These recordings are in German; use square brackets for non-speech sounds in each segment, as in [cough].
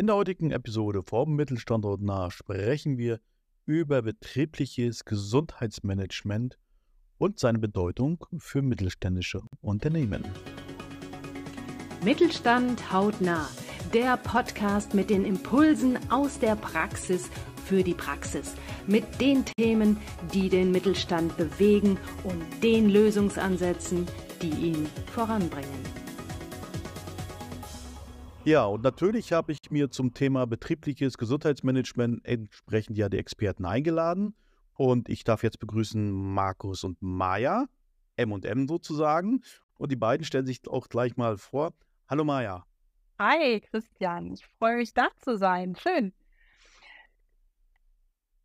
In der heutigen Episode vom Mittelstandort nach sprechen wir über betriebliches Gesundheitsmanagement und seine Bedeutung für mittelständische Unternehmen. Mittelstand hautnah, der Podcast mit den Impulsen aus der Praxis für die Praxis, mit den Themen, die den Mittelstand bewegen und den Lösungsansätzen, die ihn voranbringen. Ja, und natürlich habe ich mir zum Thema betriebliches Gesundheitsmanagement entsprechend ja die Experten eingeladen. Und ich darf jetzt begrüßen Markus und Maja, M und M sozusagen. Und die beiden stellen sich auch gleich mal vor. Hallo Maja. Hi Christian, ich freue mich da zu sein. Schön.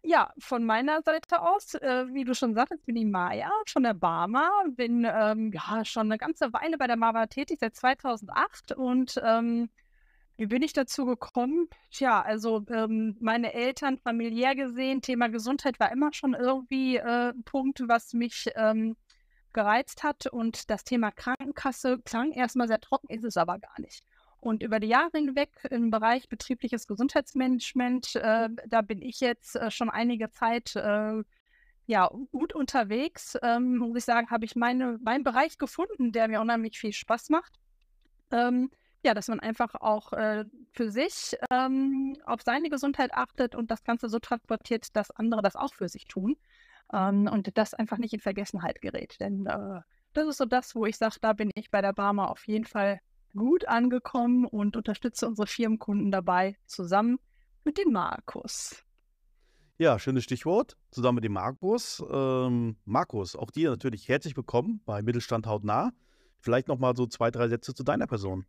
Ja, von meiner Seite aus, äh, wie du schon sagtest, bin ich Maja von der Barmer, bin ähm, ja schon eine ganze Weile bei der Barmer tätig, seit 2008 und ähm, wie bin ich dazu gekommen? Tja, also ähm, meine Eltern, familiär gesehen, Thema Gesundheit war immer schon irgendwie äh, ein Punkt, was mich ähm, gereizt hat. Und das Thema Krankenkasse klang erstmal sehr trocken, ist es aber gar nicht. Und über die Jahre hinweg im Bereich betriebliches Gesundheitsmanagement, äh, da bin ich jetzt äh, schon einige Zeit äh, ja, gut unterwegs. Ähm, muss ich sagen, habe ich meine, meinen Bereich gefunden, der mir unheimlich viel Spaß macht. Ähm, ja, dass man einfach auch äh, für sich ähm, auf seine Gesundheit achtet und das Ganze so transportiert, dass andere das auch für sich tun ähm, und das einfach nicht in Vergessenheit gerät. Denn äh, das ist so das, wo ich sage, da bin ich bei der Barmer auf jeden Fall gut angekommen und unterstütze unsere Firmenkunden dabei zusammen mit dem Markus. Ja, schönes Stichwort. Zusammen mit dem Markus. Ähm, Markus, auch dir natürlich herzlich willkommen bei Mittelstand hautnah. Vielleicht nochmal so zwei, drei Sätze zu deiner Person.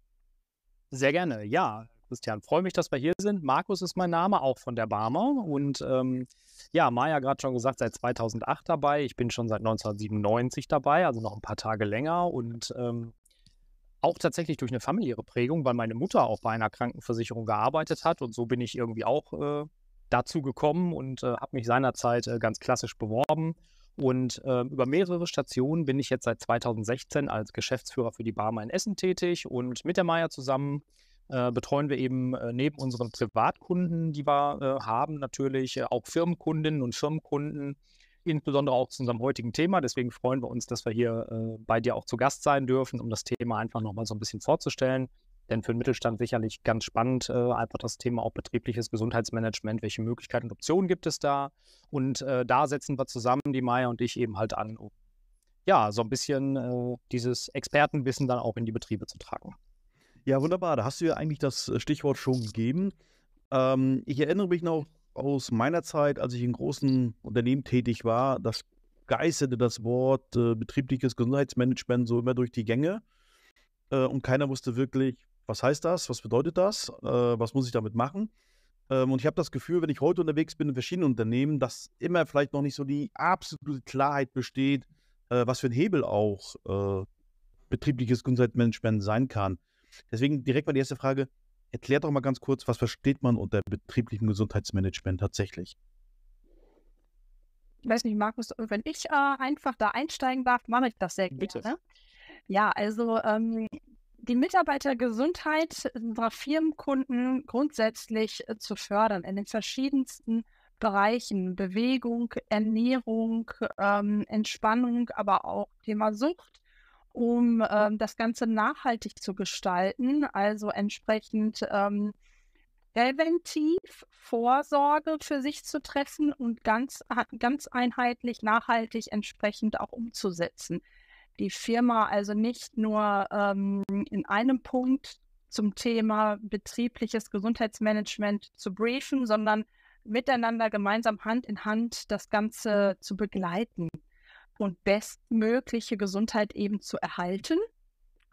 Sehr gerne, ja. Christian, freue mich, dass wir hier sind. Markus ist mein Name, auch von der Barmer. Und ähm, ja, Maja gerade schon gesagt, seit 2008 dabei. Ich bin schon seit 1997 dabei, also noch ein paar Tage länger. Und ähm, auch tatsächlich durch eine familiäre Prägung, weil meine Mutter auch bei einer Krankenversicherung gearbeitet hat. Und so bin ich irgendwie auch äh, dazu gekommen und äh, habe mich seinerzeit äh, ganz klassisch beworben und äh, über mehrere Stationen bin ich jetzt seit 2016 als Geschäftsführer für die Barmer in Essen tätig und mit der Maya zusammen äh, betreuen wir eben äh, neben unseren Privatkunden, die wir äh, haben, natürlich äh, auch Firmenkundinnen und Firmenkunden, insbesondere auch zu unserem heutigen Thema. Deswegen freuen wir uns, dass wir hier äh, bei dir auch zu Gast sein dürfen, um das Thema einfach nochmal so ein bisschen vorzustellen denn für den Mittelstand sicherlich ganz spannend, äh, einfach das Thema auch betriebliches Gesundheitsmanagement, welche Möglichkeiten und Optionen gibt es da. Und äh, da setzen wir zusammen, die Maya und ich eben halt an, um ja, so ein bisschen äh, dieses Expertenwissen dann auch in die Betriebe zu tragen. Ja, wunderbar. Da hast du ja eigentlich das äh, Stichwort schon gegeben. Ähm, ich erinnere mich noch aus meiner Zeit, als ich in großen Unternehmen tätig war, das geißelte das Wort äh, betriebliches Gesundheitsmanagement so immer durch die Gänge äh, und keiner wusste wirklich, was heißt das? Was bedeutet das? Äh, was muss ich damit machen? Ähm, und ich habe das Gefühl, wenn ich heute unterwegs bin in verschiedenen Unternehmen, dass immer vielleicht noch nicht so die absolute Klarheit besteht, äh, was für ein Hebel auch äh, betriebliches Gesundheitsmanagement sein kann. Deswegen direkt mal die erste Frage. Erklärt doch mal ganz kurz, was versteht man unter betrieblichem Gesundheitsmanagement tatsächlich? Ich weiß nicht, Markus, wenn ich äh, einfach da einsteigen darf, mache ich das sehr gerne. Bitte. Ja, also ähm, die Mitarbeitergesundheit unserer Firmenkunden grundsätzlich äh, zu fördern in den verschiedensten Bereichen Bewegung, Ernährung, ähm, Entspannung, aber auch Thema Sucht, um ähm, das Ganze nachhaltig zu gestalten. Also entsprechend ähm, präventiv Vorsorge für sich zu treffen und ganz, ganz einheitlich, nachhaltig entsprechend auch umzusetzen die Firma also nicht nur ähm, in einem Punkt zum Thema betriebliches Gesundheitsmanagement zu briefen, sondern miteinander gemeinsam Hand in Hand das Ganze zu begleiten und bestmögliche Gesundheit eben zu erhalten.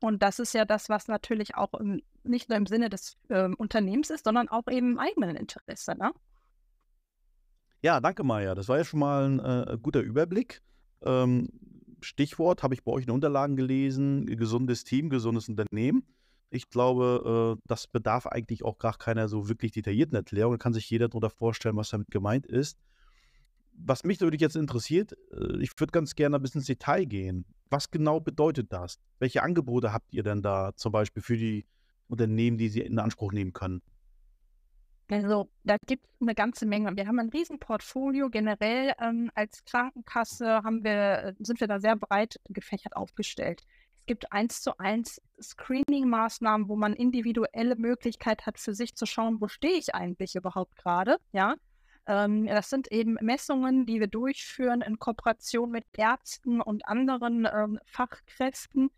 Und das ist ja das, was natürlich auch im, nicht nur im Sinne des äh, Unternehmens ist, sondern auch eben im eigenen Interesse. Ne? Ja, danke, Maja. Das war ja schon mal ein äh, guter Überblick. Ähm, Stichwort, habe ich bei euch in den Unterlagen gelesen, gesundes Team, gesundes Unternehmen. Ich glaube, äh, das bedarf eigentlich auch gar keiner so wirklich detaillierten Erklärung. Da kann sich jeder darunter vorstellen, was damit gemeint ist. Was mich natürlich jetzt interessiert, äh, ich würde ganz gerne ein bisschen ins Detail gehen. Was genau bedeutet das? Welche Angebote habt ihr denn da zum Beispiel für die Unternehmen, die sie in Anspruch nehmen können? Also da gibt es eine ganze Menge. Wir haben ein Riesenportfolio. Generell ähm, als Krankenkasse haben wir, äh, sind wir da sehr breit gefächert aufgestellt. Es gibt eins zu eins Screening-Maßnahmen, wo man individuelle Möglichkeit hat, für sich zu schauen, wo stehe ich eigentlich überhaupt gerade, ja. Ähm, das sind eben Messungen, die wir durchführen in Kooperation mit Ärzten und anderen ähm, Fachkräften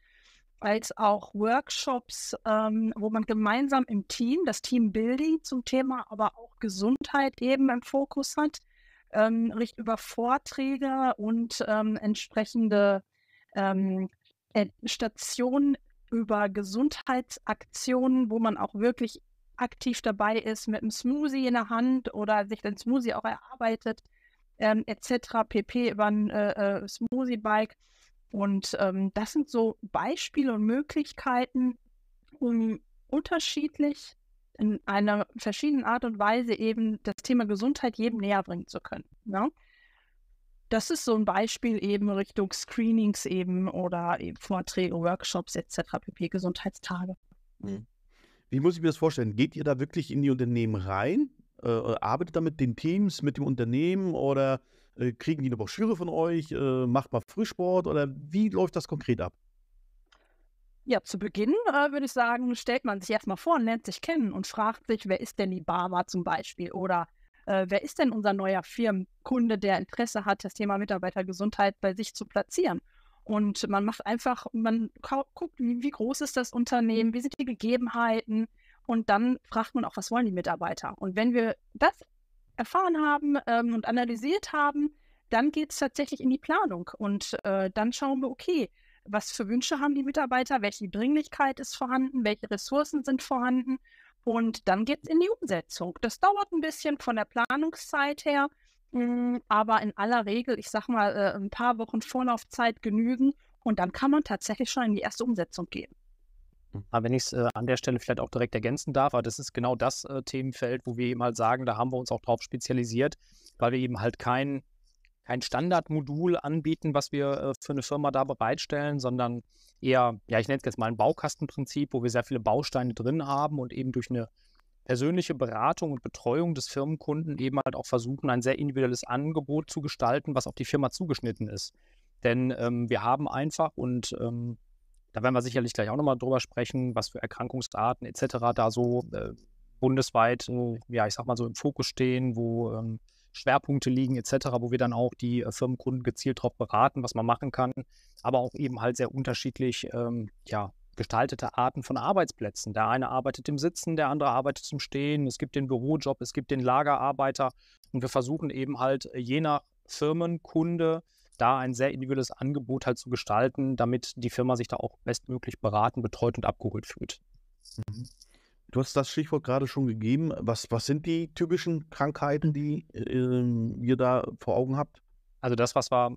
als auch Workshops, ähm, wo man gemeinsam im Team, das Teambuilding zum Thema, aber auch Gesundheit eben im Fokus hat, ähm, über Vorträge und ähm, entsprechende ähm, äh, Stationen über Gesundheitsaktionen, wo man auch wirklich aktiv dabei ist mit einem Smoothie in der Hand oder sich den Smoothie auch erarbeitet, ähm, etc., pp, über ein äh, äh, Smoothie-Bike. Und ähm, das sind so Beispiele und Möglichkeiten, um unterschiedlich in einer verschiedenen Art und Weise eben das Thema Gesundheit jedem näher bringen zu können. Ja? Ne? Das ist so ein Beispiel eben Richtung Screenings eben oder eben Vorträge, Workshops etc. pp. Gesundheitstage. Mhm. Wie muss ich mir das vorstellen? Geht ihr da wirklich in die Unternehmen rein? Äh, äh arbeitet da mit den Teams, mit dem Unternehmen oder äh, kriegen die eine Broschüre von euch? Äh, macht mal Frühsport oder wie läuft das konkret ab? Ja, zu Beginn äh, würde ich sagen, stellt man sich erstmal vor, lernt sich kennen und fragt sich, wer ist denn die Barber zum Beispiel oder äh, wer ist denn unser neuer Firmenkunde, der Interesse hat, das Thema Mitarbeitergesundheit bei sich zu platzieren? Und man macht einfach, man guckt, wie, wie groß ist das Unternehmen, wie sind die Gegebenheiten, und dann fragt man auch, was wollen die Mitarbeiter? Und wenn wir das erfahren haben ähm, und analysiert haben, dann geht es tatsächlich in die Planung. Und äh, dann schauen wir, okay, was für Wünsche haben die Mitarbeiter, welche Dringlichkeit ist vorhanden, welche Ressourcen sind vorhanden. Und dann geht es in die Umsetzung. Das dauert ein bisschen von der Planungszeit her, mh, mm, aber in aller Regel, ich sag mal, äh, ein paar Wochen Vorlaufzeit genügen. Und dann kann man tatsächlich schon in die erste Umsetzung gehen. Mhm. Aber wenn ich es äh, an der Stelle vielleicht auch direkt ergänzen darf, aber das ist genau das äh, Themenfeld, wo wir eben halt sagen, da haben wir uns auch drauf spezialisiert, weil wir eben halt kein, kein Standardmodul anbieten, was wir äh, für eine Firma da bereitstellen, sondern eher, ja, ich nenne es jetzt mal ein Baukastenprinzip, wo wir sehr viele Bausteine drin haben und eben durch eine persönliche Beratung und Betreuung des Firmenkunden eben halt auch versuchen, ein sehr individuelles Angebot zu gestalten, was auf die Firma zugeschnitten ist. Denn ähm, wir haben einfach und ähm, da werden wir sicherlich gleich auch nochmal drüber sprechen, was für Erkrankungsarten etc. da so äh, bundesweit, äh, ja, ich sag mal so im Fokus stehen, wo ähm, Schwerpunkte liegen etc., wo wir dann auch die äh, Firmenkunden gezielt darauf beraten, was man machen kann, aber auch eben halt sehr unterschiedlich, ähm, ja, gestaltete Arten von Arbeitsplätzen. Der eine arbeitet im Sitzen, der andere arbeitet zum Stehen. Es gibt den Bürojob, es gibt den Lagerarbeiter. Und wir versuchen eben halt äh, je nach Firmenkunde da ein sehr individuelles Angebot halt zu gestalten, damit die Firma sich da auch bestmöglich beraten, betreut und abgeholt fühlt. Mhm. Du hast das Stichwort gerade schon gegeben. Was, was sind die typischen Krankheiten, die äh, ähm, ihr da vor Augen habt? Also das, was wir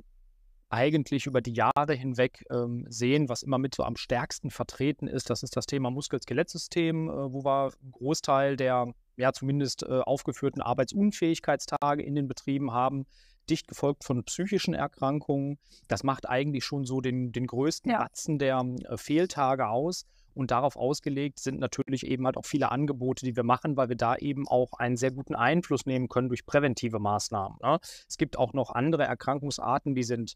eigentlich über die Jahre hinweg ähm, sehen, was immer mit so am stärksten vertreten ist, das ist das Thema Muskel-Skelettsystem, äh, wo wir einen Großteil der ja zumindest äh, aufgeführten Arbeitsunfähigkeitstage in den Betrieben haben dicht gefolgt von psychischen Erkrankungen. Das macht eigentlich schon so den, den größten ja. Batzen der äh, Fehltage aus. Und darauf ausgelegt sind natürlich eben halt auch viele Angebote, die wir machen, weil wir da eben auch einen sehr guten Einfluss nehmen können durch präventive Maßnahmen. Ne? Es gibt auch noch andere Erkrankungsarten, die sind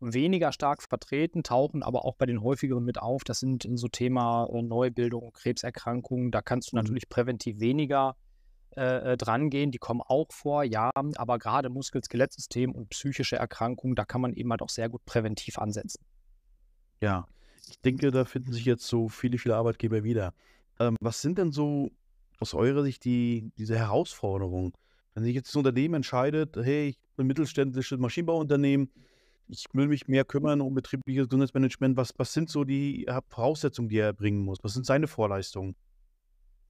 weniger stark vertreten, tauchen aber auch bei den häufigeren mit auf. Das sind so Thema äh, Neubildung, Krebserkrankungen. Da kannst du mhm. natürlich präventiv weniger äh, äh, dran gehen. Die kommen auch vor, ja, aber gerade Muskel-Skelettsystem und psychische Erkrankungen, da kann man eben halt auch sehr gut präventiv ansetzen. Ja, ich denke, da finden sich jetzt so viele, viele Arbeitgeber wieder. Ähm, was sind denn so aus eurer Sicht die, diese Herausforderungen? Wenn sich jetzt ein Unternehmen entscheidet, hey, ich bin ein mittelständisches Maschinenbauunternehmen, ich will mich mehr kümmern um betriebliches Gesundheitsmanagement, was, was sind so die Voraussetzungen, die er erbringen muss? Was sind seine Vorleistungen?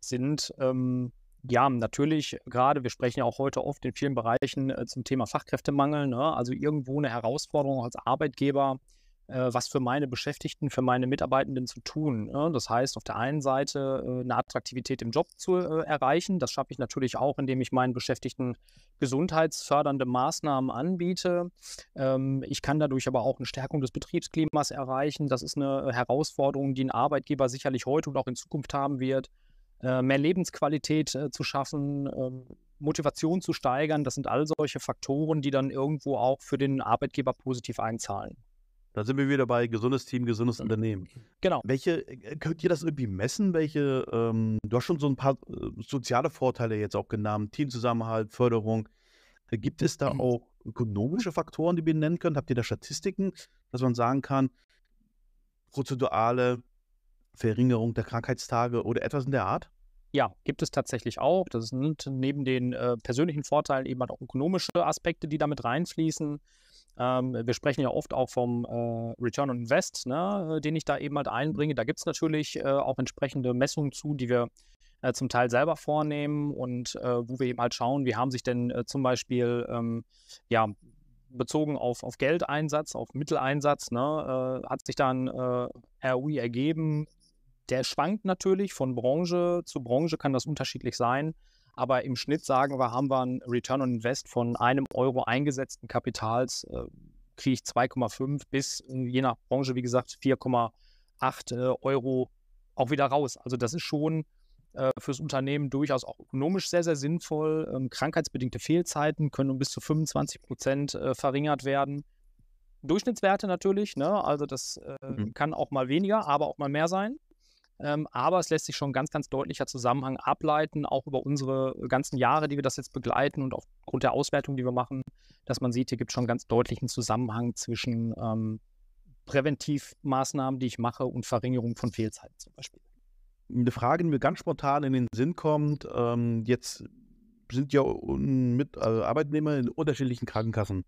Sind ähm, ja, natürlich, gerade wir sprechen ja auch heute oft in vielen Bereichen äh, zum Thema Fachkräftemangel, ne? also irgendwo eine Herausforderung als Arbeitgeber, äh, was für meine Beschäftigten, für meine Mitarbeitenden zu tun. Ne? Das heißt, auf der einen Seite äh, eine Attraktivität im Job zu äh, erreichen, das schaffe ich natürlich auch, indem ich meinen Beschäftigten gesundheitsfördernde Maßnahmen anbiete. Ähm, ich kann dadurch aber auch eine Stärkung des Betriebsklimas erreichen. Das ist eine äh, Herausforderung, die ein Arbeitgeber sicherlich heute und auch in Zukunft haben wird äh, mehr Lebensqualität äh, zu schaffen, ähm, Motivation zu steigern. Das sind all solche Faktoren, die dann irgendwo auch für den Arbeitgeber positiv einzahlen. Da sind wir wieder bei gesundes Team, gesundes Unternehmen. Genau. Welche, äh, könnt ihr das irgendwie messen? Welche, ähm, du hast schon so ein paar äh, soziale Vorteile jetzt auch genannt, Teamzusammenhalt, Förderung. Gibt es da auch ökonomische Faktoren, die wir nennen können? Habt ihr da Statistiken, dass man sagen kann, prozentuale Verringerung der Krankheitstage oder etwas in der Art? Ja, gibt es tatsächlich auch. Das sind neben den äh, persönlichen Vorteilen eben halt auch ökonomische Aspekte, die damit reinfließen. Ähm, wir sprechen ja oft auch vom äh, Return on Invest, ne, äh, den ich da eben halt mhm. einbringe. Da gibt es natürlich äh, auch entsprechende Messungen zu, die wir äh, zum Teil selber vornehmen und äh, wo wir eben halt schauen, wie haben sich denn zum Beispiel ähm, ja, bezogen auf, auf Geldeinsatz, auf Mitteleinsatz, ne, äh, hat sich dann äh, ROI ergeben, der schwankt natürlich von Branche zu Branche, kann das unterschiedlich sein. Aber im Schnitt sagen wir, haben wir einen Return on Invest von einem Euro eingesetzten Kapitals, äh, kriege ich 2,5 bis äh, je nach Branche, wie gesagt, 4,8 äh, Euro auch wieder raus. Also das ist schon äh, fürs Unternehmen durchaus auch ökonomisch sehr, sehr sinnvoll. Ähm, krankheitsbedingte Fehlzeiten können um bis zu 25 Prozent äh, verringert werden. Durchschnittswerte natürlich, ne? also das äh, mhm. kann auch mal weniger, aber auch mal mehr sein. Ähm, aber es lässt sich schon ganz, ganz deutlicher Zusammenhang ableiten, auch über unsere ganzen Jahre, die wir das jetzt begleiten und aufgrund der Auswertung, die wir machen, dass man sieht, hier gibt es schon ganz deutlichen Zusammenhang zwischen ähm, Präventivmaßnahmen, die ich mache und Verringerung von Fehlzeiten zum Beispiel. Eine Frage, die mir ganz spontan in den Sinn kommt, ähm, jetzt sind ja mit also Arbeitnehmer in unterschiedlichen Krankenkassen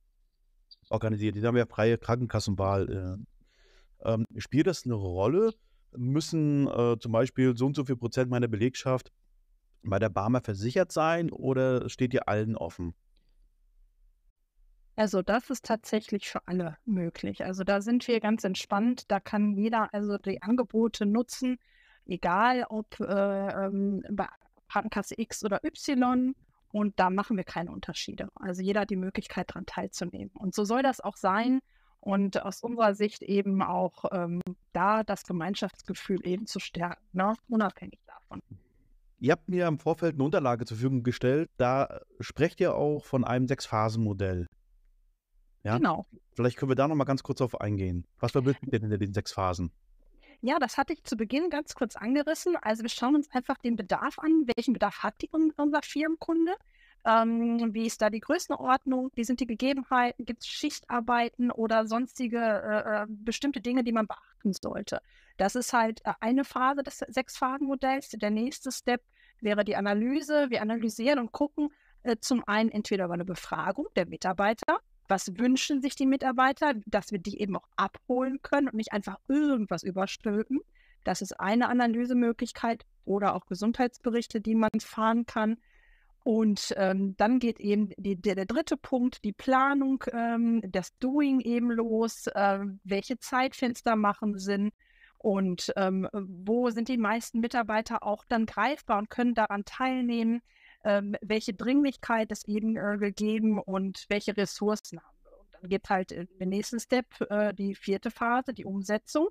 organisiert. Die haben ja freie Krankenkassenwahl. Äh. Ähm, spielt das eine Rolle, müssen äh, zum Beispiel so und so viel Prozent meiner Belegschaft bei der Barmer versichert sein oder steht ihr allen offen? Also das ist tatsächlich für alle möglich. Also da sind wir ganz entspannt. Da kann jeder also die Angebote nutzen, egal ob äh, ähm, bei Krankenkasse X oder Y. Und da machen wir keine Unterschiede. Also jeder hat die Möglichkeit, daran teilzunehmen. Und so soll das auch sein und aus unserer Sicht eben auch ähm, da das Gemeinschaftsgefühl eben zu stärken, ne? unabhängig davon. Ihr habt mir im Vorfeld eine Unterlage zur Verfügung gestellt. Da äh, sprecht ihr auch von einem Sechs-Phasen-Modell. Ja? Genau. Vielleicht können wir da nochmal ganz kurz drauf eingehen. Was verbirgt denn hinter den sechs Phasen? Ja, das hatte ich zu Beginn ganz kurz angerissen. Also wir schauen uns einfach den Bedarf an. Welchen Bedarf hat die, unser Firmenkunde? Ähm, wie ist da die Größenordnung? Wie sind die Gegebenheiten? Gibt es Schichtarbeiten oder sonstige äh, äh, bestimmte Dinge, die man beachten sollte? Das ist halt äh, eine Phase des Sechs-Phasen-Modells. Der nächste Step wäre die Analyse. Wir analysieren und gucken äh, zum einen entweder über eine Befragung der Mitarbeiter, was wünschen sich die Mitarbeiter, dass wir die eben auch abholen können und nicht einfach irgendwas überstülpen. Das ist eine Analysemöglichkeit oder auch Gesundheitsberichte, die man fahren kann. Und ähm, dann geht eben die, der, der, dritte Punkt, die Planung, ähm, das Doing eben los, äh, welche Zeitfenster machen Sinn und ähm, wo sind die meisten Mitarbeiter auch dann greifbar und können daran teilnehmen, ähm, welche Dringlichkeit ist eben äh, gegeben und welche Ressourcen haben wir. Und dann geht halt im äh, nächsten Step äh, die vierte Phase, die Umsetzung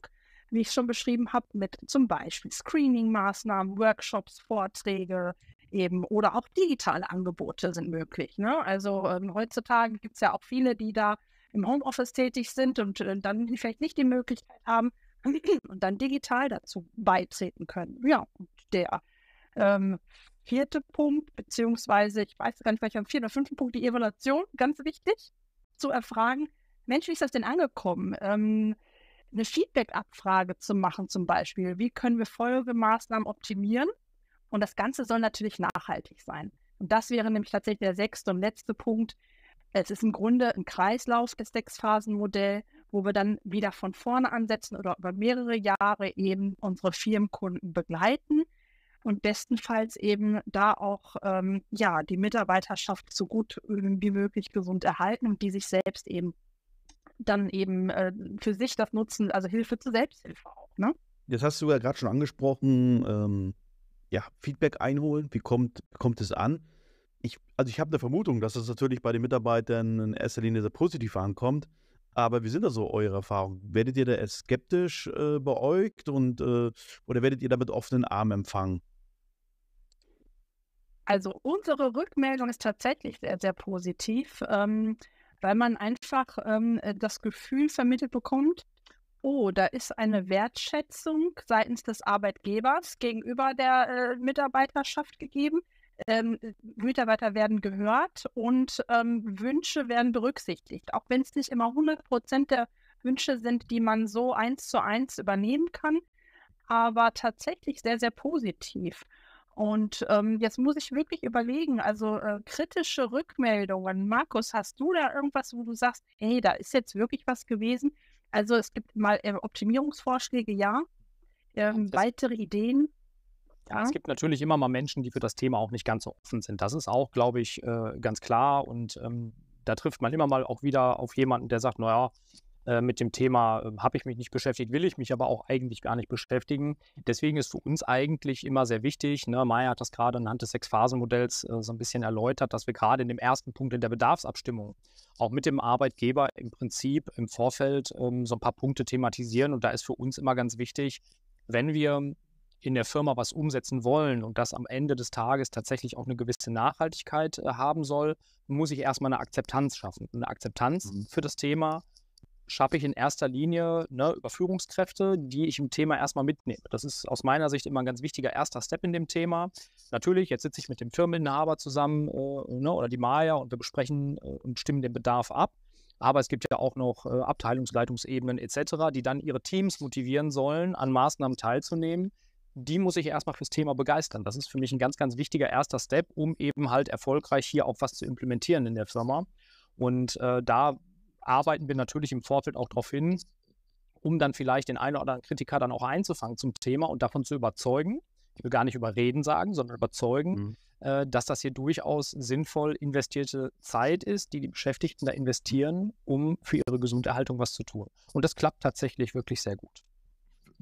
wie ich schon beschrieben habe, mit zum Beispiel Screening-Maßnahmen, Workshops, Vorträge, eben oder auch digitale Angebote sind möglich. Ne? Also ähm, heutzutage gibt es ja auch viele, die da im Homeoffice tätig sind und äh, dann vielleicht nicht die Möglichkeit haben [clears throat] und dann digital dazu beitreten können. Ja, und der ähm, vierte Punkt, beziehungsweise ich weiß gar nicht, welcher vierten oder fünften Punkt, die Evaluation, ganz wichtig zu erfragen. Mensch, wie ist das denn angekommen? Ähm, eine Feedback-Abfrage zu machen zum Beispiel. Wie können wir Folgemaßnahmen optimieren? Und das Ganze soll natürlich nachhaltig sein. Und das wäre nämlich tatsächlich der sechste und letzte Punkt. Es ist im Grunde ein Kreislauf, das Sechsphasenmodell, wo wir dann wieder von vorne ansetzen oder über mehrere Jahre eben unsere Firmenkunden begleiten und bestenfalls eben da auch ähm, ja, die Mitarbeiterschaft so gut ähm, wie möglich gesund erhalten und die sich selbst eben dann eben äh, für sich das nutzen, also Hilfe zur Selbsthilfe auch. Ne? Das hast du ja gerade schon angesprochen. Ähm ja, Feedback einholen? Wie kommt, kommt es an? Ich, also ich habe eine Vermutung, dass es natürlich bei den Mitarbeitern in erster Linie sehr positiv ankommt. Aber wie sind da so eure Erfahrungen? Werdet ihr da eher skeptisch äh, beäugt und äh, oder werdet ihr da mit offenen Armen empfangen? Also unsere Rückmeldung ist tatsächlich sehr, sehr positiv, ähm, weil man einfach ähm, das Gefühl vermittelt bekommt, oh, da ist eine mhm. Wertschätzung seitens des Arbeitgebers gegenüber der äh, Mitarbeiterschaft gegeben. Ähm, äh, Mitarbeiter werden gehört und ähm, Wünsche werden berücksichtigt, auch wenn es nicht immer 100 Prozent der Wünsche sind, die man so eins zu eins übernehmen kann, aber tatsächlich sehr, sehr positiv. Und ähm, jetzt muss ich wirklich überlegen, also äh, kritische Rückmeldungen. Markus, hast du da irgendwas, wo du sagst, hey, da ist jetzt wirklich was gewesen, also es gibt mal äh, Optimierungsvorschläge, ja. Ähm, weitere Ideen. Ja, Es gibt natürlich immer mal Menschen, die für das Thema auch nicht ganz so offen sind. Das ist auch, glaube ich, äh, ganz klar. Und ähm, da trifft man immer mal auch wieder auf jemanden, der sagt, naja, äh, mit dem Thema äh, habe ich mich nicht beschäftigt, will ich mich aber auch eigentlich gar nicht beschäftigen. Deswegen ist für uns eigentlich immer sehr wichtig, ne, Maya hat das gerade anhand des Sechs-Phasen-Modells äh, so ein bisschen erläutert, dass wir gerade in dem ersten Punkt in der Bedarfsabstimmung auch mit dem Arbeitgeber im Prinzip im Vorfeld ähm, so ein paar Punkte thematisieren. Und da ist für uns immer ganz wichtig, wenn wir in der Firma was umsetzen wollen und das am Ende des Tages tatsächlich auch eine gewisse Nachhaltigkeit äh, haben soll, muss ich erstmal eine Akzeptanz schaffen. Eine Akzeptanz mhm. für das Thema, schaffe ich in erster Linie ne, über Führungskräfte, die ich im Thema erstmal mitnehme. Das ist aus meiner Sicht immer ein ganz wichtiger erster Step in dem Thema. Natürlich, jetzt sitze ich mit dem Firmeninhaber zusammen äh, ne, oder die Maya und wir besprechen äh, und stimmen den Bedarf ab. Aber es gibt ja auch noch äh, Abteilungsleitungsebenen etc., die dann ihre Teams motivieren sollen, an Maßnahmen teilzunehmen. Die muss ich erstmal fürs Thema begeistern. Das ist für mich ein ganz, ganz wichtiger erster Step, um eben halt erfolgreich hier auch was zu implementieren in der Firma. Und äh, da arbeiten wir natürlich im Vorfeld auch darauf hin, um dann vielleicht den einen oder anderen Kritiker dann auch einzufangen zum Thema und davon zu überzeugen. Ich will gar nicht überreden sagen, sondern überzeugen, mhm. äh, dass das hier durchaus sinnvoll investierte Zeit ist, die die Beschäftigten da investieren, um für ihre Gesunderhaltung was zu tun. Und das klappt tatsächlich wirklich sehr gut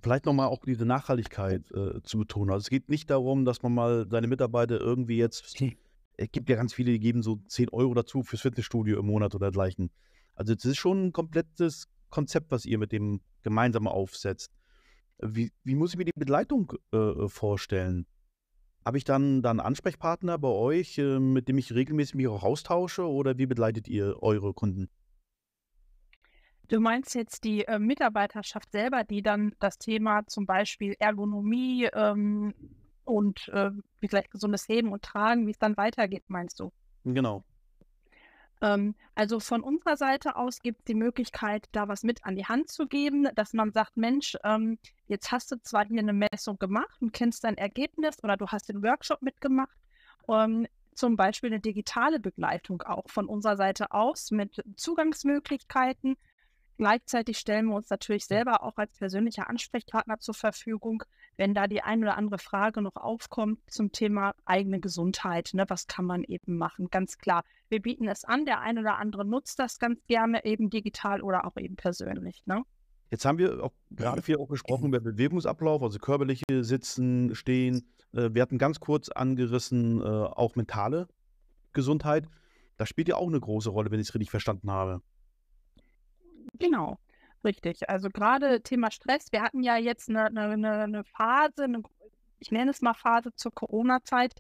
vielleicht nochmal auch diese Nachhaltigkeit äh, zu betonen. Also es geht nicht darum, dass man mal seine Mitarbeiter irgendwie jetzt, hm. es gibt ja ganz viele, die geben so 10 Euro dazu fürs Fitnessstudio im Monat oder dergleichen. Also es ist schon ein komplettes Konzept, was ihr mit dem gemeinsam aufsetzt. Wie, wie muss ich mir die Begleitung äh, äh vorstellen? Habe ich dann, dann einen Ansprechpartner bei euch, äh, mit dem ich regelmäßig mich auch austausche oder wie begleitet ihr eure Kunden? Du meinst jetzt die äh, Mitarbeiterschaft selber, die dann das Thema zum Beispiel Ergonomie ähm, und äh, vielleicht gesundes Leben und Tragen, wie es dann weitergeht, meinst du? Genau. Ähm, also von unserer Seite aus gibt es die Möglichkeit, da was mit an die Hand zu geben, dass man sagt, Mensch, ähm, jetzt hast du zwar hier eine Messung gemacht und kennst dein Ergebnis oder du hast den Workshop mitgemacht. Ähm, zum Beispiel eine digitale Begleitung auch von unserer Seite aus mit Zugangsmöglichkeiten. Gleichzeitig stellen wir uns natürlich selber auch als persönlicher Ansprechpartner zur Verfügung, wenn da die ein oder andere Frage noch aufkommt zum Thema eigene Gesundheit, ne, was kann man eben machen? Ganz klar, wir bieten es an, der ein oder andere nutzt das ganz gerne eben digital oder auch eben persönlich. Ne? Jetzt haben wir auch gerade viel auch gesprochen über Bewegungsablauf, also körperliche Sitzen, Stehen. Äh, wir hatten ganz kurz angerissen äh, auch mentale Gesundheit. Das spielt ja auch eine große Rolle, wenn ich es richtig verstanden habe. Genau, Richtig. Also gerade Thema Stress. Wir hatten ja jetzt eine, eine, eine ne Phase, eine, ich nenne es mal Phase zur Corona-Zeit,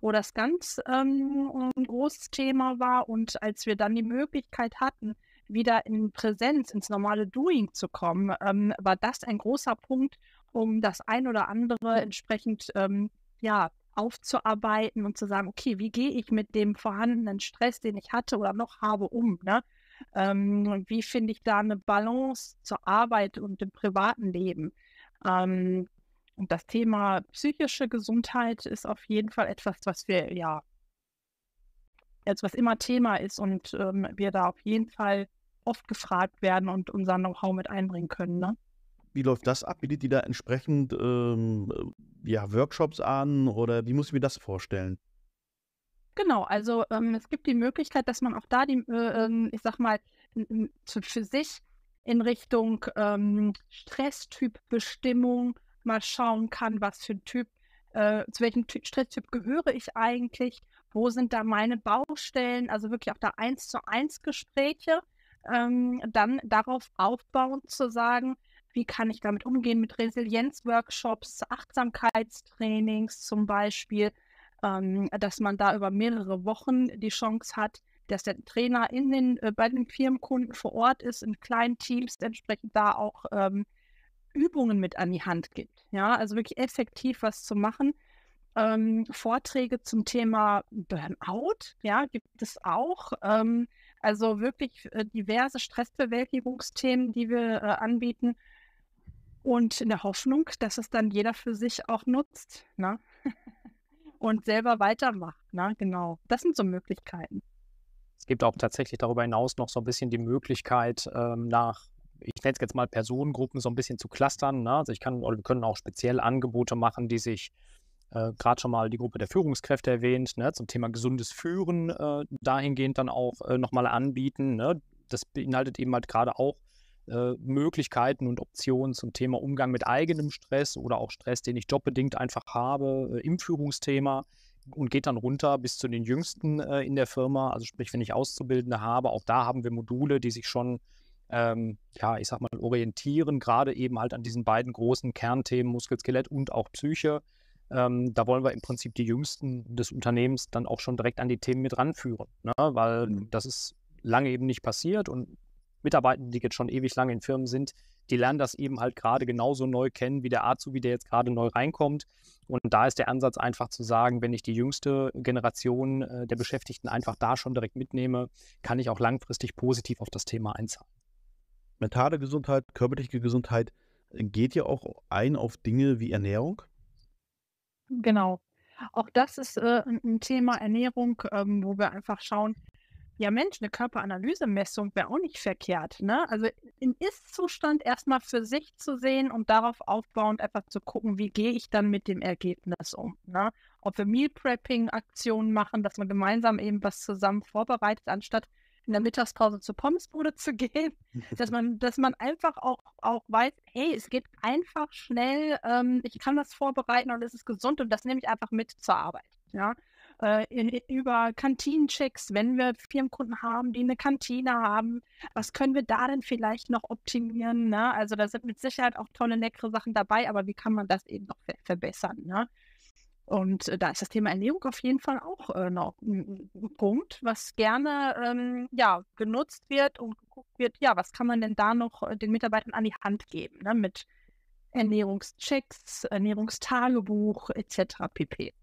wo das ganz ähm, äh, ein großes Thema war. Und als wir dann die Möglichkeit hatten, wieder in Präsenz, ins normale Doing zu kommen, ähm, war das ein großer Punkt, um das ein oder andere entsprechend ähm, ja, aufzuarbeiten und zu sagen, okay, wie gehe ich mit dem vorhandenen Stress, den ich hatte oder noch habe, um? Ne? Ähm, wie finde ich da eine Balance zur Arbeit und dem privaten Leben? Ähm, und das Thema psychische Gesundheit ist auf jeden Fall etwas, was wir ja, also was immer Thema ist und ähm, wir da auf jeden Fall oft gefragt werden und unser Know-how mit einbringen können. Ne? Wie läuft das ab? Bietet die da entsprechend ähm, äh, ja, Workshops an oder wie muss ich mir das vorstellen? Genau, also ähm, es gibt die Möglichkeit, dass man auch da die, äh, ähm, ich sag mal, für sich in Richtung ähm, Stresstypbestimmung mal schauen kann, was für ein Typ, äh, zu welchem Ty Stresstyp gehöre ich eigentlich, wo sind da meine Baustellen, also wirklich auch da eins zu eins Gespräche, ähm, dann darauf aufbauend zu sagen, wie kann ich damit umgehen mit Resilienzworkshops, Achtsamkeitstrainings zum Beispiel, ähm, dass man da über mehrere Wochen die Chance hat, dass der Trainer in den, äh, bei den Firmenkunden vor Ort ist, in kleinen Teams entsprechend da auch ähm, Übungen mit an die Hand gibt. Ja, also wirklich effektiv was zu machen. Ähm, Vorträge zum Thema Burnout, ja, gibt es auch. Ähm, also wirklich äh, diverse Stressbewältigungsthemen, die wir äh, anbieten. Und in der Hoffnung, dass es dann jeder für sich auch nutzt. Ne? [laughs] und selber weitermacht. Na, ne? genau. Das sind so Möglichkeiten. Es gibt auch tatsächlich darüber hinaus noch so ein bisschen die Möglichkeit, ähm, nach, ich nenne es jetzt mal Personengruppen so ein bisschen zu clustern. Ne? Also ich kann, oder wir können auch speziell Angebote machen, die sich äh, gerade schon mal die Gruppe der Führungskräfte erwähnt, ne? zum Thema gesundes Führen äh, dahingehend dann auch äh, nochmal anbieten. Ne? Das beinhaltet eben halt gerade auch äh, Möglichkeiten und Optionen zum Thema Umgang mit eigenem Stress oder auch Stress, den ich jobbedingt einfach habe, äh, im Führungsthema und geht dann runter bis zu den Jüngsten äh, in der Firma. Also sprich, wenn ich Auszubildende habe, auch da haben wir Module, die sich schon, ähm, ja, ich sag mal, orientieren, gerade eben halt an diesen beiden großen Kernthemen Muskel, Skelett und auch Psyche. Ähm, da wollen wir im Prinzip die Jüngsten des Unternehmens dann auch schon direkt an die Themen mit ranführen, ne? weil mhm. das ist lange eben nicht passiert und Mitarbeitenden, die jetzt schon ewig lange in Firmen sind, die lernen das eben halt gerade genauso neu kennen wie der Azubi, der jetzt gerade neu reinkommt. Und da ist der Ansatz einfach zu sagen, wenn ich die jüngste Generation äh, der Beschäftigten einfach da schon direkt mitnehme, kann ich auch langfristig positiv auf das Thema einzahlen. Mentale Gesundheit, körperliche Gesundheit geht ja auch ein auf Dinge wie Ernährung. Genau. Auch das ist äh, ein Thema Ernährung, ähm, wo wir einfach schauen, ja Mensch, eine Körperanalysemessung wäre auch nicht verkehrt. Ne? Also in Ist-Zustand erstmal für sich zu sehen und darauf aufbauend einfach zu gucken, wie gehe ich dann mit dem Ergebnis um. Ne? Ob wir Meal-Prepping-Aktionen machen, dass man gemeinsam eben was zusammen vorbereitet, anstatt in der Mittagspause zur Pommesbude [laughs] zu gehen, dass man, dass man einfach auch, auch weiß, hey, es geht einfach schnell, ähm, ich kann das vorbereiten und es ist gesund und das nehme ich einfach mit zur Arbeit. Ja, äh, in, über Kantinenchecks, wenn wir Firmenkunden haben, die eine Kantine haben. Was können wir da denn vielleicht noch optimieren? Ne? Also da sind mit Sicherheit auch tolle, leckere Sachen dabei, aber wie kann man das eben noch ver verbessern? Ne? Und äh, da ist das Thema Ernährung auf jeden Fall auch äh, noch ein, ein Punkt, was gerne ähm, ja, genutzt wird und geguckt wird, ja, was kann man denn da noch äh, den Mitarbeitern an die Hand geben, ne? mit Ernährungschecks, Ernährungstagebuch etc. pp.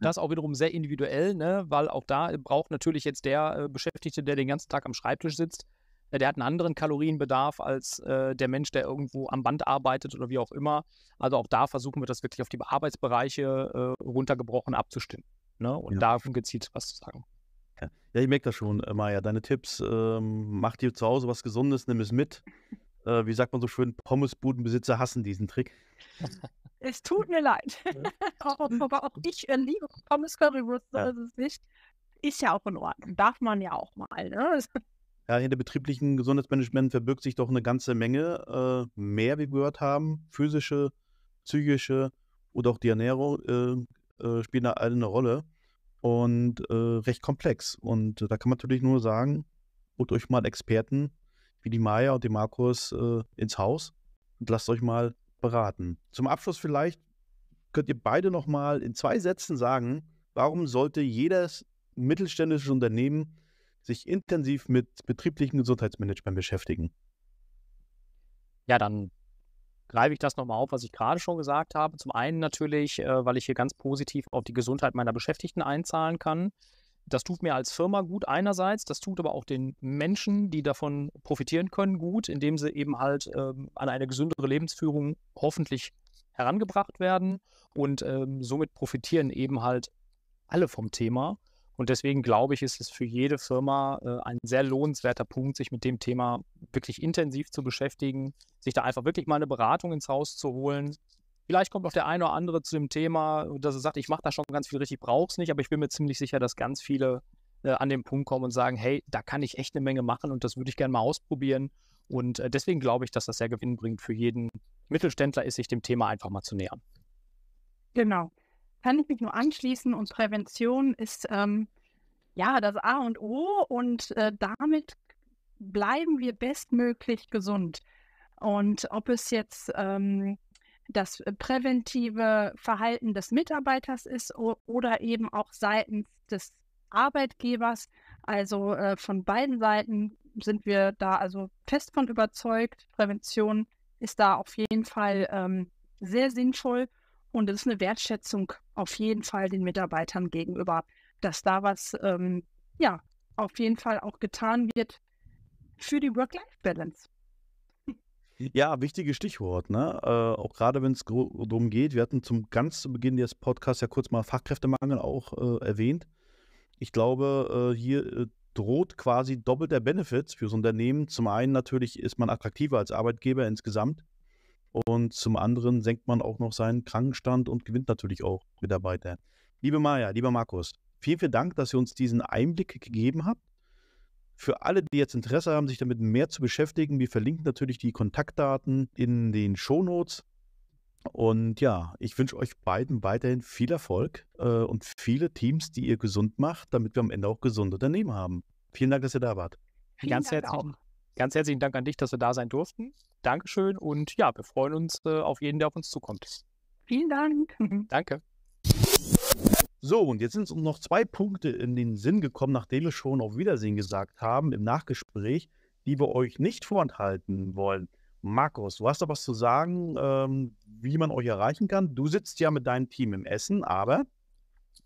Mhm. das auch wiederum sehr individuell, ne? weil auch da braucht natürlich jetzt der äh, Beschäftigte, der den ganzen Tag am Schreibtisch sitzt, äh, der hat einen anderen Kalorienbedarf als äh, der Mensch, der irgendwo am Band arbeitet oder wie auch immer. Also auch da versuchen wir das wirklich auf die Arbeitsbereiche äh, runtergebrochen abzustimmen ne? und ja. davon gezielt was zu sagen. Ja, ich merke das schon, Maja. Deine Tipps, ähm, mach dir zu Hause was Gesundes, nimm es mit. wie sagt man so schön, Pommesbudenbesitzer hassen diesen Trick. Es tut mir leid. [laughs] Hm. Aber auch ich äh, liebe Pommes Currywurst, so ist nicht. Ist ja auch in Ordnung. Darf man ja auch mal. Ne? [laughs] Ja, hinter betrieblichen Gesundheitsmanagement verbirgt sich doch eine ganze Menge äh, mehr, wie wir gehört haben. Physische, psychische und auch die Ernährung äh, äh, spielen da alle eine Rolle und äh, recht komplex. Und da kann man natürlich nur sagen, holt euch mal Experten wie die Maya und die Markus äh, ins Haus und lasst euch mal beraten. Zum Abschluss vielleicht könnt ihr beide nochmal in zwei Sätzen sagen, warum sollte jedes mittelständische Unternehmen sich intensiv mit betrieblichem Gesundheitsmanagement beschäftigen? Ja, dann greife ich das nochmal auf, was ich gerade schon gesagt habe. Zum einen natürlich, äh, weil ich hier ganz positiv auf die Gesundheit meiner Beschäftigten einzahlen kann das tut mir als Firma gut einerseits, das tut aber auch den Menschen, die davon profitieren können, gut, indem sie eben halt ähm, an eine gesündere Lebensführung hoffentlich herangebracht werden und ähm, somit profitieren eben halt alle vom Thema. Und deswegen glaube ich, ist es für jede Firma äh, ein sehr lohnenswerter Punkt, sich mit dem Thema wirklich intensiv zu beschäftigen, sich da einfach wirklich mal eine Beratung ins Haus zu holen, Vielleicht kommt auch der eine oder andere zu dem Thema, dass er sagt, ich mache da schon ganz viel richtig, brauche es nicht, aber ich bin mir ziemlich sicher, dass ganz viele äh, an den Punkt kommen und sagen, hey, da kann ich echt eine Menge machen und das würde ich gerne mal ausprobieren. Und äh, deswegen glaube ich, dass das sehr gewinnbringend für jeden Mittelständler ist, sich dem Thema einfach mal zu nähern. Genau. Kann ich mich nur anschließen und Prävention ist ähm, ja das A und O und äh, damit bleiben wir bestmöglich gesund. Und ob es jetzt ähm, das äh, präventive Verhalten des Mitarbeiters ist oder eben auch seitens des Arbeitgebers. Also äh, von beiden Seiten sind wir da also fest von überzeugt. Prävention ist da auf jeden Fall ähm, sehr sinnvoll und es ist eine Wertschätzung auf jeden Fall den Mitarbeitern gegenüber, dass da was ähm, ja auf jeden Fall auch getan wird für die Work-Life-Balance. Ja, wichtiges Stichwort, ne? Äh, auch gerade wenn es darum geht, wir hatten zum ganz zu Beginn des Podcasts ja kurz mal Fachkräftemangel auch äh, erwähnt. Ich glaube, äh, hier äh, droht quasi doppelter Benefits fürs Unternehmen. Zum einen natürlich ist man attraktiver als Arbeitgeber insgesamt und zum anderen senkt man auch noch seinen Krankenstand und gewinnt natürlich auch Mitarbeiter. Liebe Maja, lieber Markus, vielen, vielen Dank, dass ihr uns diesen Einblick gegeben habt. Für alle, die jetzt Interesse haben, sich damit mehr zu beschäftigen, wir verlinken natürlich die Kontaktdaten in den Shownotes. Und ja, ich wünsche euch beiden weiterhin viel Erfolg äh, und viele Teams, die ihr gesund macht, damit wir am Ende auch gesunde Unternehmen haben. Vielen Dank, dass ihr da wart. Vielen ganz, Dank herzlichen, ganz herzlichen Dank an dich, dass wir da sein durften. Dankeschön und ja, wir freuen uns äh, auf jeden, der auf uns zukommt. Vielen Dank. Danke. So, und jetzt sind uns noch zwei Punkte in den Sinn gekommen, nachdem wir schon auf Wiedersehen gesagt haben im Nachgespräch, die wir euch nicht vorenthalten wollen. Markus, du hast da was zu sagen, ähm, wie man euch erreichen kann. Du sitzt ja mit deinem Team im Essen, aber.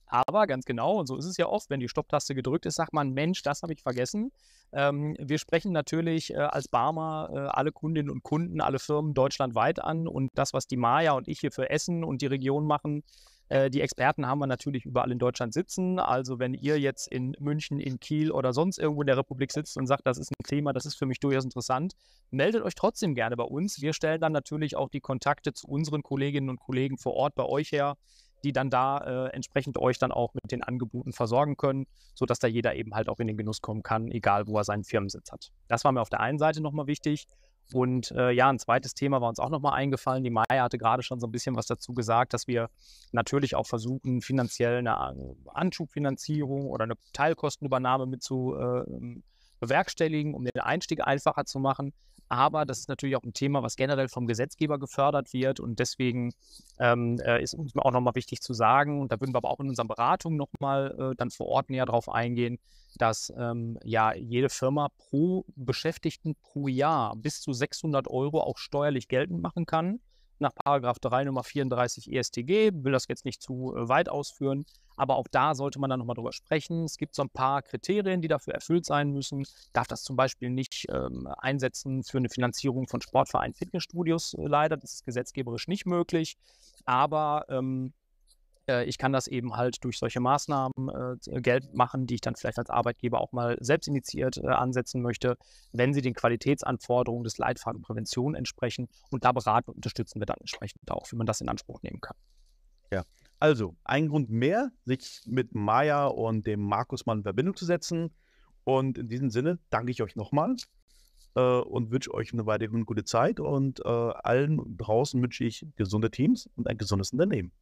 Aber ganz genau, und so ist es ja oft, wenn die Stopptaste gedrückt ist, sagt man, Mensch, das habe ich vergessen. Ähm, wir sprechen natürlich äh, als Barmer äh, alle Kundinnen und Kunden, alle Firmen deutschlandweit an und das, was die Maya und ich hier für Essen und die Region machen, äh, die Experten haben wir natürlich überall in Deutschland sitzen. Also wenn ihr jetzt in München, in Kiel oder sonst irgendwo in der Republik sitzt und sagt, das ist ein Thema, das ist für mich durchaus interessant, meldet euch trotzdem gerne bei uns. Wir stellen dann natürlich auch die Kontakte zu unseren Kolleginnen und Kollegen vor Ort bei euch her die dann da äh, entsprechend euch dann auch mit den Angeboten versorgen können, sodass da jeder eben halt auch in den Genuss kommen kann, egal wo er seinen Firmensitz hat. Das war mir auf der einen Seite nochmal wichtig. Und äh, ja, ein zweites Thema war uns auch nochmal eingefallen. Die Maya hatte gerade schon so ein bisschen was dazu gesagt, dass wir natürlich auch versuchen, finanziell eine äh, Anschubfinanzierung oder eine Teilkostenübernahme mit zu äh, ähm, bewerkstelligen, um den Einstieg einfacher zu machen aber das ist natürlich auch ein Thema, was generell vom Gesetzgeber gefördert wird und deswegen ähm, äh, ist uns auch nochmal wichtig zu sagen, und da würden wir aber auch in unseren Beratungen nochmal äh, dann vor Ort näher drauf eingehen, dass ähm, ja jede Firma pro Beschäftigten pro Jahr bis zu 600 Euro auch steuerlich geltend machen kann nach Paragraph 3 Nummer 34 ESTG, will das jetzt nicht zu äh, weit ausführen, aber auch da sollte man dann nochmal drüber sprechen. Es gibt so ein paar Kriterien, die dafür erfüllt sein müssen. Darf das zum Beispiel nicht ähm, einsetzen für eine Finanzierung von Sportvereinen, Fitnessstudios äh, leider, das ist gesetzgeberisch nicht möglich, aber ähm, äh, ich kann das eben halt durch solche Maßnahmen äh, Geld machen, die ich dann vielleicht als Arbeitgeber auch mal selbst initiiert äh, ansetzen möchte, wenn sie den Qualitätsanforderungen des Leitfadenprävention entsprechen. Und da beraten und unterstützen wir dann entsprechend auch, wie man das in Anspruch nehmen kann. Ja, also ein Grund mehr, sich mit Maya und dem Markus mal in Verbindung zu setzen. Und in diesem Sinne danke ich euch nochmal äh, und wünsche euch eine weitere gute Zeit. Und äh, allen draußen wünsche ich gesunde Teams und ein gesundes Unternehmen.